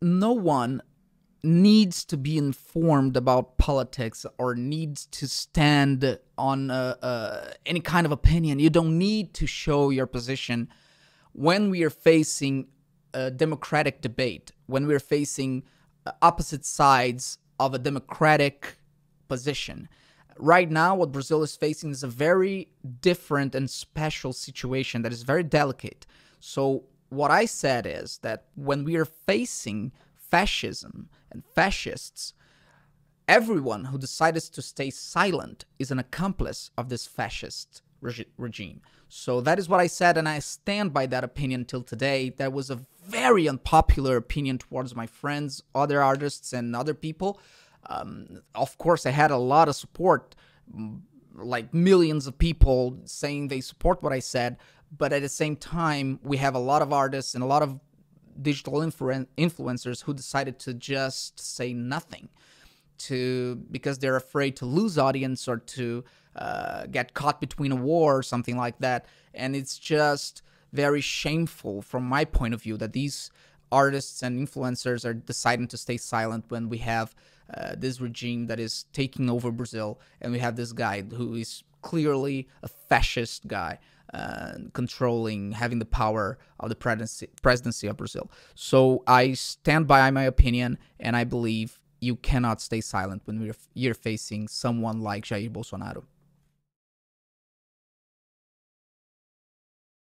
no one needs to be informed about politics or needs to stand on uh, uh, any kind of opinion. You don't need to show your position when we are facing a democratic debate, when we're facing uh, opposite sides of a democratic position. Right now, what Brazil is facing is a very different and special situation that is very delicate. So, what I said is that when we are facing fascism and fascists, everyone who decides to stay silent is an accomplice of this fascist regime. So that is what I said, and I stand by that opinion till today. That was a very unpopular opinion towards my friends, other artists, and other people. Um, of course, I had a lot of support, like millions of people saying they support what I said, but at the same time, we have a lot of artists and a lot of digital influencers who decided to just say nothing to because they're afraid to lose audience or to uh, get caught between a war or something like that. And it's just very shameful from my point of view that these artists and influencers are deciding to stay silent when we have uh, this regime that is taking over Brazil and we have this guy who is clearly a fascist guy uh, controlling, having the power of the presidency, presidency of Brazil. So I stand by my opinion, and I believe you cannot stay silent when you're, you're facing someone like Jair Bolsonaro.